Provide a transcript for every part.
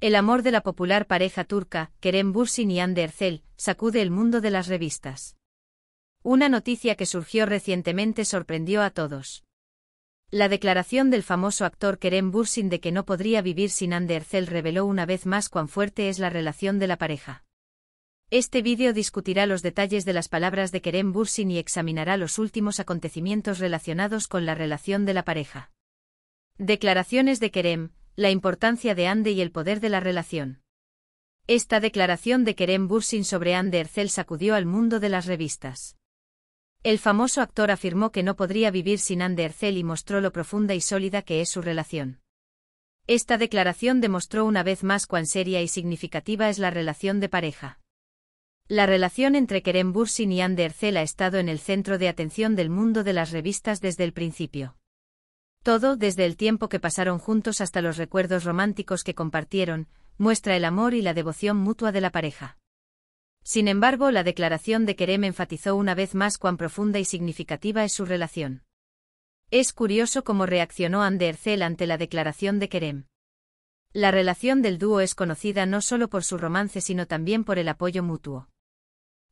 El amor de la popular pareja turca, Kerem Bursin y Ander sacude el mundo de las revistas. Una noticia que surgió recientemente sorprendió a todos. La declaración del famoso actor Kerem Bursin de que no podría vivir sin Ander reveló una vez más cuán fuerte es la relación de la pareja. Este vídeo discutirá los detalles de las palabras de Kerem Bursin y examinará los últimos acontecimientos relacionados con la relación de la pareja. Declaraciones de Kerem, la importancia de Ande y el poder de la relación. Esta declaración de Kerem Bursin sobre Ande Ercel sacudió al mundo de las revistas. El famoso actor afirmó que no podría vivir sin Ande Ercel y mostró lo profunda y sólida que es su relación. Esta declaración demostró una vez más cuán seria y significativa es la relación de pareja. La relación entre Kerem Bursin y Ande Ercel ha estado en el centro de atención del mundo de las revistas desde el principio. Todo, desde el tiempo que pasaron juntos hasta los recuerdos románticos que compartieron, muestra el amor y la devoción mutua de la pareja. Sin embargo, la declaración de Kerem enfatizó una vez más cuán profunda y significativa es su relación. Es curioso cómo reaccionó Andercel ante la declaración de Kerem. La relación del dúo es conocida no solo por su romance sino también por el apoyo mutuo.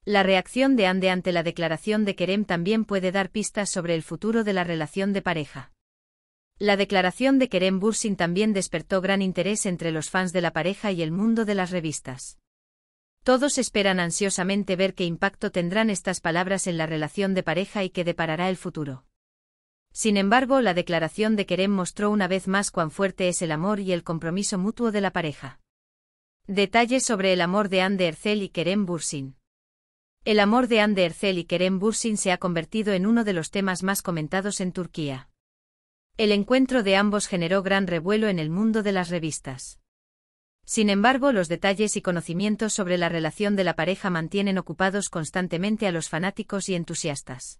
La reacción de Ande ante la declaración de Kerem también puede dar pistas sobre el futuro de la relación de pareja. La declaración de Kerem Bursin también despertó gran interés entre los fans de la pareja y el mundo de las revistas. Todos esperan ansiosamente ver qué impacto tendrán estas palabras en la relación de pareja y qué deparará el futuro. Sin embargo, la declaración de Kerem mostró una vez más cuán fuerte es el amor y el compromiso mutuo de la pareja. Detalles sobre el amor de Anne de y Kerem Bursin. El amor de Anne de y Kerem Bursin se ha convertido en uno de los temas más comentados en Turquía. El encuentro de ambos generó gran revuelo en el mundo de las revistas. Sin embargo, los detalles y conocimientos sobre la relación de la pareja mantienen ocupados constantemente a los fanáticos y entusiastas.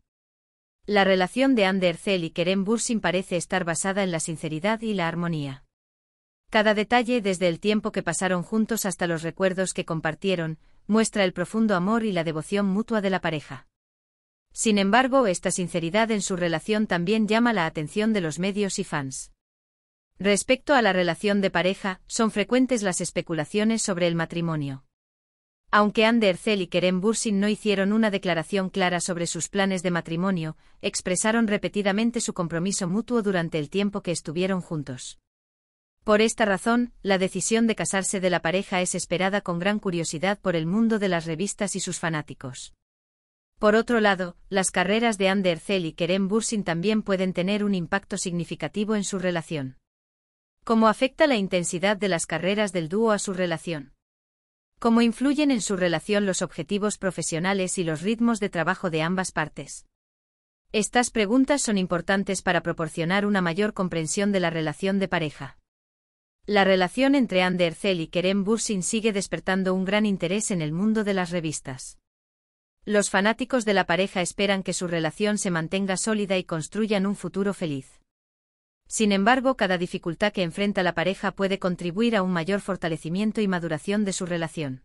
La relación de Andercel y Kerem Bursin parece estar basada en la sinceridad y la armonía. Cada detalle, desde el tiempo que pasaron juntos hasta los recuerdos que compartieron, muestra el profundo amor y la devoción mutua de la pareja. Sin embargo, esta sinceridad en su relación también llama la atención de los medios y fans. Respecto a la relación de pareja, son frecuentes las especulaciones sobre el matrimonio. Aunque Anne y Kerem Bursin no hicieron una declaración clara sobre sus planes de matrimonio, expresaron repetidamente su compromiso mutuo durante el tiempo que estuvieron juntos. Por esta razón, la decisión de casarse de la pareja es esperada con gran curiosidad por el mundo de las revistas y sus fanáticos. Por otro lado, las carreras de Andercel y Kerem Bursin también pueden tener un impacto significativo en su relación. ¿Cómo afecta la intensidad de las carreras del dúo a su relación? ¿Cómo influyen en su relación los objetivos profesionales y los ritmos de trabajo de ambas partes? Estas preguntas son importantes para proporcionar una mayor comprensión de la relación de pareja. La relación entre Andercel y Kerem Bursin sigue despertando un gran interés en el mundo de las revistas. Los fanáticos de la pareja esperan que su relación se mantenga sólida y construyan un futuro feliz. Sin embargo, cada dificultad que enfrenta la pareja puede contribuir a un mayor fortalecimiento y maduración de su relación.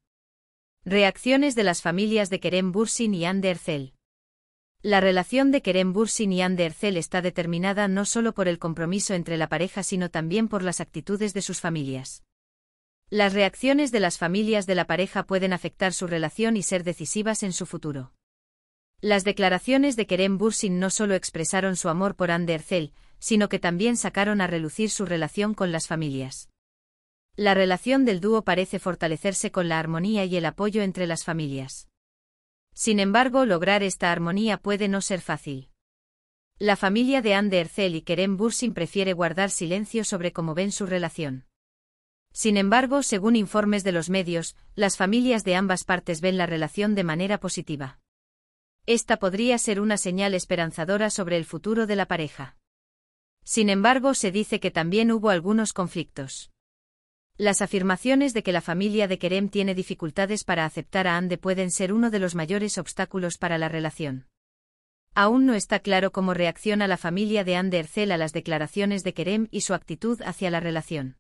Reacciones de las familias de Kerem Bursin y Anne Ercel. La relación de Kerem Bursin y Anne Ercel está determinada no solo por el compromiso entre la pareja sino también por las actitudes de sus familias. Las reacciones de las familias de la pareja pueden afectar su relación y ser decisivas en su futuro. Las declaraciones de Kerem Bursin no solo expresaron su amor por Andercel, sino que también sacaron a relucir su relación con las familias. La relación del dúo parece fortalecerse con la armonía y el apoyo entre las familias. Sin embargo, lograr esta armonía puede no ser fácil. La familia de Ander Erçel y Kerem Bursin prefiere guardar silencio sobre cómo ven su relación. Sin embargo, según informes de los medios, las familias de ambas partes ven la relación de manera positiva. Esta podría ser una señal esperanzadora sobre el futuro de la pareja. Sin embargo, se dice que también hubo algunos conflictos. Las afirmaciones de que la familia de Kerem tiene dificultades para aceptar a Ande pueden ser uno de los mayores obstáculos para la relación. Aún no está claro cómo reacciona la familia de Ande Ercel a las declaraciones de Kerem y su actitud hacia la relación.